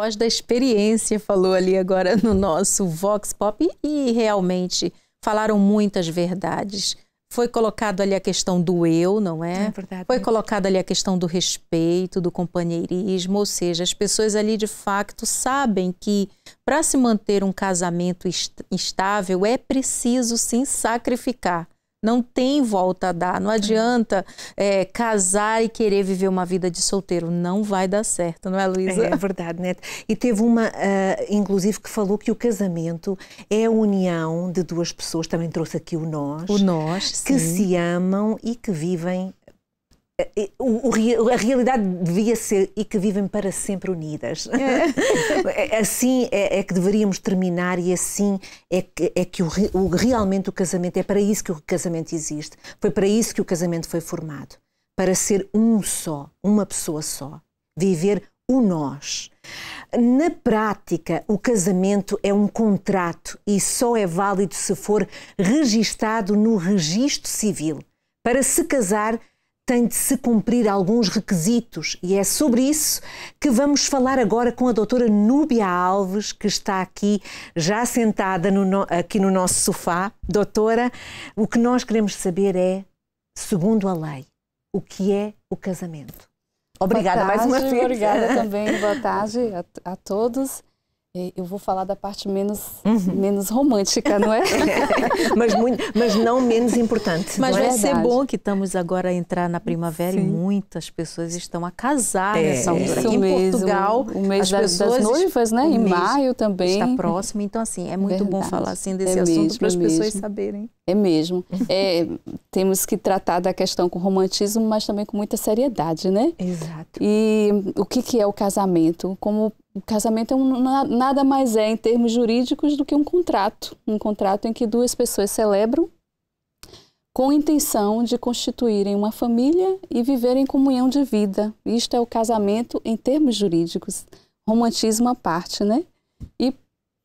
voz da experiência falou ali agora no nosso Vox Pop e realmente falaram muitas verdades. Foi colocado ali a questão do eu, não é? é verdade. Foi colocado ali a questão do respeito, do companheirismo, ou seja, as pessoas ali de facto sabem que para se manter um casamento estável é preciso sim sacrificar. Não tem volta a dar. Não é. adianta é, casar e querer viver uma vida de solteiro. Não vai dar certo, não é, Luísa? É verdade, Neto. E teve uma, uh, inclusive, que falou que o casamento é a união de duas pessoas, também trouxe aqui o nós. O nós, que sim. se amam e que vivem é, é, o, o, a realidade devia ser e que vivem para sempre unidas. É. é. assim é, é, que deveríamos terminar e assim é que, é que o, o, realmente o casamento, é para isso que o casamento existe. Foi para isso que o casamento foi formado. Para ser um só, uma pessoa só. Viver o nós. Na prática, o casamento é um contrato e só é válido se for registado no registro civil. Para se casar, tem de se cumprir alguns requisitos e é sobre isso que vamos falar agora com a doutora Núbia Alves, que está aqui já sentada no, aqui no nosso sofá. Doutora, o que nós queremos saber é, segundo a lei, o que é o casamento? Obrigada tarde, mais uma vez. Obrigada também, boa tarde a, a todos. É, eu vou falar da parte menos, uhum. menos romântica, não é? mas, muito, mas não menos importante. Mas é? vai é ser bom que estamos agora a entrar na primavera Sim. e muitas pessoas estão a casar é, nessa altura. Isso em mesmo. Portugal, o mês as pessoas, das noivas, né? Em maio também. Está próximo. Então, assim, é muito Verdade. bom falar assim desse é assunto para as é pessoas saberem. É mesmo. É, temos que tratar da questão com romantismo, mas também com muita seriedade, né? Exato. E o que, que é o casamento? Como o casamento é um, nada mais é, em termos jurídicos, do que um contrato. Um contrato em que duas pessoas celebram com intenção de constituírem uma família e viverem comunhão de vida. Isto é o casamento em termos jurídicos. Romantismo à parte, né? E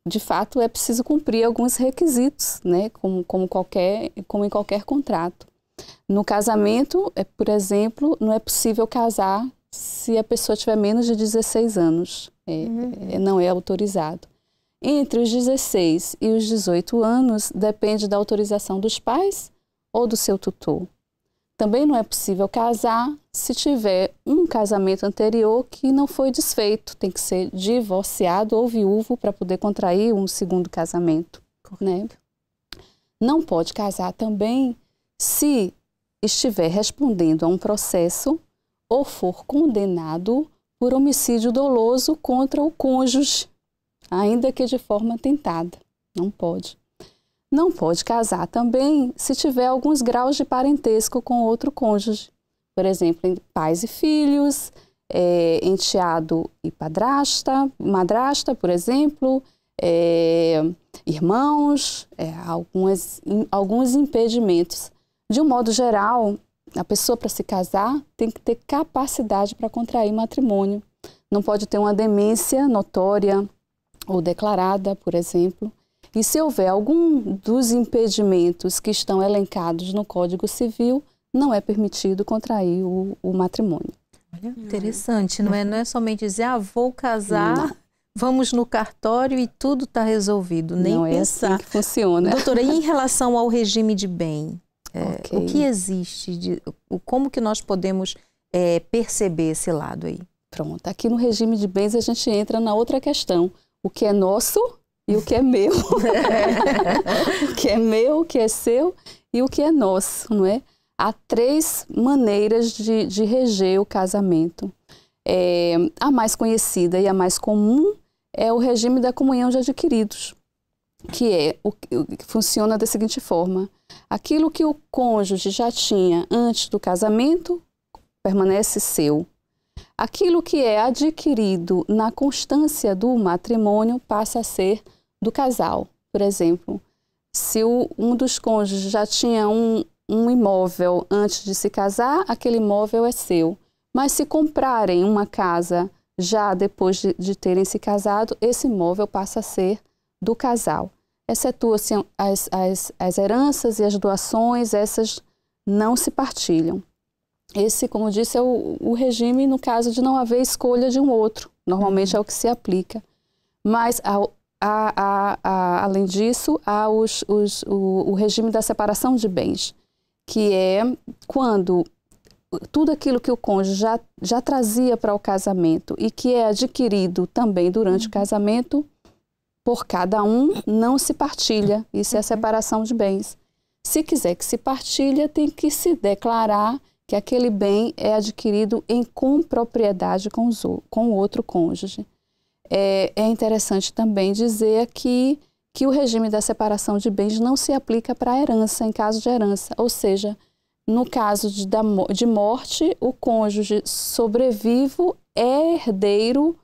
de fato é preciso cumprir alguns requisitos, né, como, como, qualquer, como em qualquer contrato. No casamento, é, por exemplo, não é possível casar se a pessoa tiver menos de 16 anos, é, uhum. É, não é autorizado. Entre os 16 e os 18 anos, depende da autorização dos pais ou do seu tutor. Também não é possível casar se tiver um casamento anterior que não foi desfeito. Tem que ser divorciado ou viúvo para poder contrair um segundo casamento. Né? Não pode casar também se estiver respondendo a um processo ou for condenado por homicídio doloso contra o cônjuge, ainda que de forma tentada. Não pode. Não pode casar também se tiver alguns graus de parentesco com outro cônjuge. Por exemplo, pais e filhos, é, enteado e padrasta, madrasta, por exemplo, é, irmãos, é, algumas, in, alguns impedimentos. De um modo geral, a pessoa para se casar tem que ter capacidade para contrair matrimônio. Não pode ter uma demência notória ou declarada, por exemplo. E se houver algum dos impedimentos que estão elencados no Código Civil, não é permitido contrair o, o matrimônio. Olha, interessante, não é? Não é somente dizer, ah, vou casar, não. vamos no cartório e tudo está resolvido. Nem não pensar. é assim que funciona. Doutora, e em relação ao regime de bem? É, okay. O que existe? De, como que nós podemos é, perceber esse lado aí? Pronto, aqui no regime de bens a gente entra na outra questão. O que é nosso e o que é meu. o que é meu, o que é seu e o que é nosso, não é? Há três maneiras de, de reger o casamento. É, a mais conhecida e a mais comum é o regime da comunhão de adquiridos, que é o que funciona da seguinte forma: aquilo que o cônjuge já tinha antes do casamento permanece seu. Aquilo que é adquirido na constância do matrimônio passa a ser do casal. Por exemplo, se o, um dos cônjuges já tinha um, um imóvel antes de se casar, aquele imóvel é seu. Mas se comprarem uma casa já depois de, de terem se casado, esse imóvel passa a ser do casal. Excetua-se é assim, as, as, as heranças e as doações, essas não se partilham. Esse, como disse, é o, o regime no caso de não haver escolha de um outro. Normalmente uhum. é o que se aplica. Mas ao, há, há, há, além disso, há os, os, o, o regime da separação de bens, que é quando tudo aquilo que o cônjuge já, já trazia para o casamento e que é adquirido também durante o uhum. casamento, por cada um, não se partilha. Isso é a uhum. separação de bens. Se quiser que se partilha, tem que se declarar que aquele bem é adquirido em compropriedade com, os, com o outro cônjuge. É, é interessante também dizer aqui que o regime da separação de bens não se aplica para a herança, em caso de herança. Ou seja, no caso de, da, de morte, o cônjuge sobrevivo é herdeiro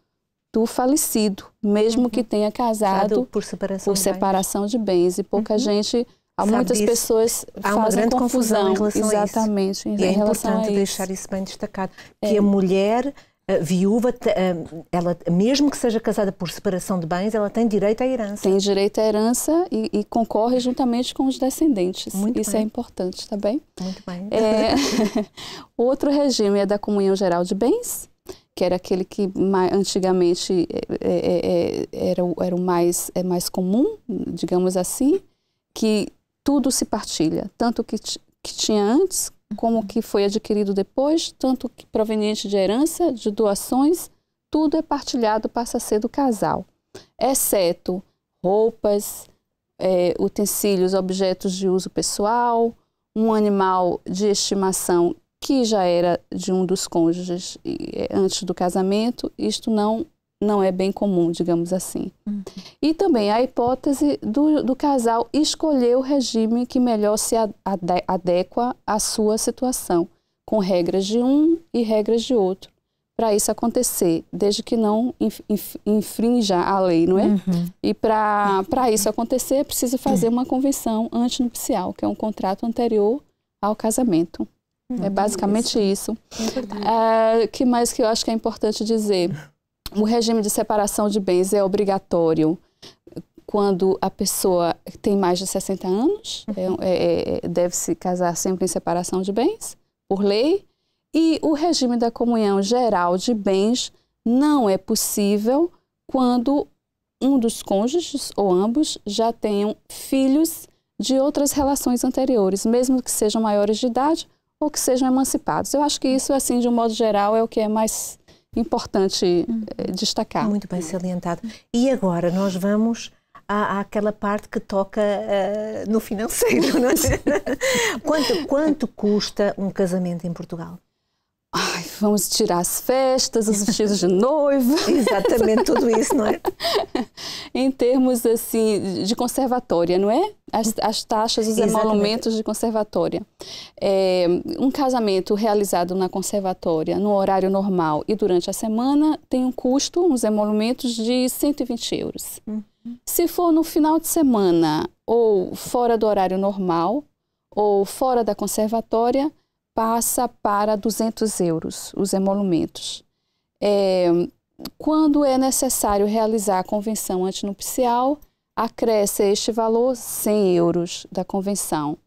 do falecido, mesmo uhum. que tenha casado por separação, por separação de, bens. de bens. E pouca uhum. gente, há muitas isso. pessoas há uma grande confusão, confusão em relação Exatamente, a isso. Exatamente. E é importante deixar isso bem destacado, que é. a mulher viúva, ah, ela, mesmo que seja casada por separação de bens, ela tem direito à herança. Tem direito à herança e, e concorre juntamente com os descendentes. Muito Isso é bem. é importante, também. Tá bem? Muito bem. É, outro regime é da comunhão geral de bens, que era aquele que antigamente é, é, era, era o mais, é mais comum, digamos assim, que tudo se partilha, tanto que, que tinha antes como que foi adquirido depois, tanto que proveniente de herança, de doações, tudo é partilhado, passa a ser do casal, exceto roupas, é, utensílios, objetos de uso pessoal, um animal de estimação que já era de um dos cônjuges é, antes do casamento, isto não não é bem comum, digamos assim. Uhum. E também a hipótese do, do, casal escolher o regime que melhor se adequa à sua situação, com regras de um e regras de outro. Para isso acontecer, desde que não infrinja a lei, não é? Uhum. E para isso acontecer, é preciso fazer uma convenção antinupcial, que é um contrato anterior ao casamento. Uhum. É basicamente isso. isso. É, ah, que mais que eu acho que é importante dizer? O regime de separação de bens é obrigatório quando a pessoa tem mais de 60 anos, uhum. é, é, é deve se casar sempre em separação de bens, por lei. E o regime da comunhão geral de bens não é possível quando um dos cônjuges ou ambos já tenham filhos de outras relações anteriores, mesmo que sejam maiores de idade ou que sejam emancipados. Eu acho que isso, assim, de um modo geral, é o que é mais importante eh, destacar. Muito bem salientado. E agora nós vamos à, àquela parte que toca uh, no financeiro. Não é? quanto, quanto custa um casamento em Portugal? Ai, vamos tirar as festas, os vestidos de noiva. Exatamente, tudo isso, não é? em termos assim de conservatória, não é? As, as taxas, os emolumentos de conservatória. É, um casamento realizado na conservatória no horário normal e durante a semana tem um custo, uns emolumentos de 120 euros. Uhum. Se for no final de semana ou fora do horário normal ou fora da conservatória, passa para 200 euros os emolumentos. É, quando é necessário realizar a convenção antinupcial, acresce este valor 100 euros da convenção.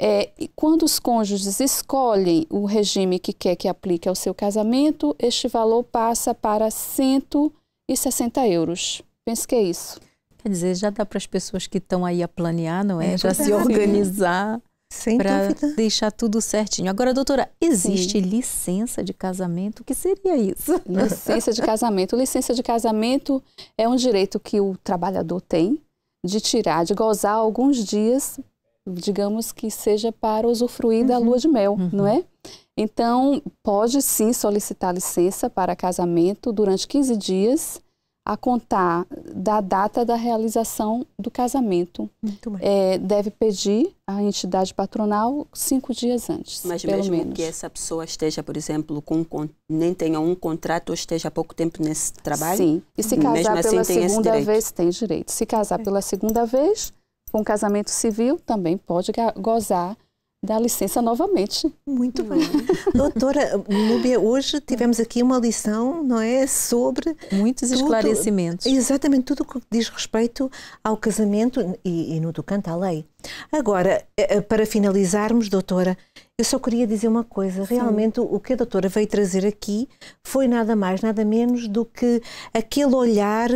É, e quando os cônjuges escolhem o regime que quer que aplique ao seu casamento, este valor passa para 160 euros. Penso que é isso. Quer dizer, já dá para as pessoas que estão aí a planear, não é? é já se organizar. Sem pra dúvida. deixar tudo certinho. Agora, doutora, existe Sim. licença de casamento? O que seria isso? Licença de casamento. Licença de casamento é um direito que o trabalhador tem de tirar, de gozar alguns dias, digamos que seja para usufruir uhum. da lua de mel, uhum. não é? Então, pode sim solicitar licença para casamento durante 15 dias a contar da data da realização do casamento. É, deve pedir à entidade patronal cinco dias antes. Mas mesmo menos. que essa pessoa esteja, por exemplo, com, nem tenha um contrato ou esteja há pouco tempo nesse trabalho? Sim. E se casar mesmo assim pela assim, segunda vez, tem direito. Se casar é. pela segunda vez, com casamento civil, também pode gozar dar licença novamente. Muito hum. bem. Doutora Núbia, hoje tivemos aqui uma lição, não é? Sobre. Muitos tudo, esclarecimentos. Exatamente, tudo o que diz respeito ao casamento e, e no tocante à lei. Agora, eh, eh, para finalizarmos, doutora, eu só queria dizer uma coisa. Sim. Realmente, o que a doutora veio trazer aqui foi nada mais, nada menos do que aquele olhar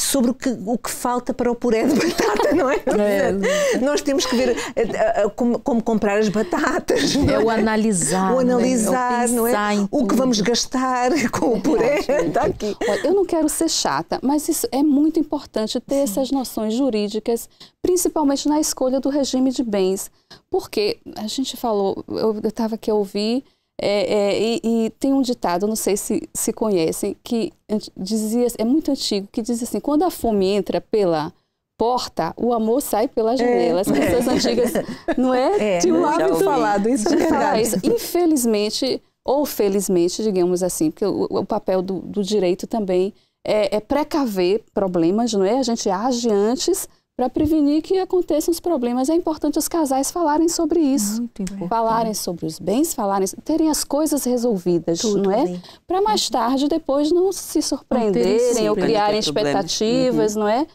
sobre o que, o que falta para o puré de batata, não é? é. Nós temos que ver eh, eh, como, como comprar as batatas. É, é? o é? analisar. O é? analisar, não é? O, não é? o que vamos gastar com o puré. Está aqui. Olha, eu não quero ser chata, mas isso é muito importante ter Sim. essas noções jurídicas, principalmente na escolha do regime de bens porque a gente falou, eu estava aqui a ouvir, é, é, e, e, tem um ditado, não sei se se conhecem, que dizia, é muito antigo, que diz assim: quando a fome entra pela porta, o amor sai pela é. janela. É, As pessoas antigas, não é? é Tinha um hábito falado, isso é de falar isso. Infelizmente, ou felizmente, digamos assim, porque o, o papel do, do, direito também é, é precaver problemas, não é? A gente age antes para prevenir que aconteçam os problemas. É importante os casais falarem sobre isso. Muito Falarem sobre os bens, falarem, terem as coisas resolvidas, Tudo não é? Para mais uhum. tarde, depois, não se surpreenderem ou criarem expectativas, uhum. não é?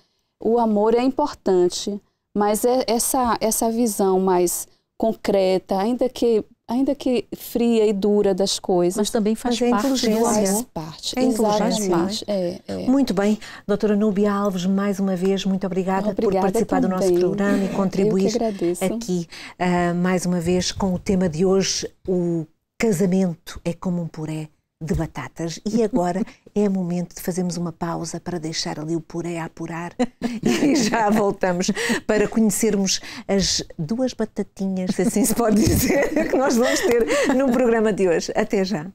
O amor é importante, mas é essa, essa visão mais concreta, ainda que ainda que fria e dura das coisas. Mas também faz mas é parte é do Faz parte, é inteligência. É, é. Muito bem, doutora Núbia Alves, mais uma vez, muito obrigada, obrigada por participar também. do nosso programa e contribuir aqui, uh, mais uma vez, com o tema de hoje, o casamento é como um puré de batatas. E agora é momento de fazermos uma pausa para deixar ali o puré a apurar e já voltamos para conhecermos as duas batatinhas, se assim se pode dizer, que nós vamos ter no programa de hoje. Até já.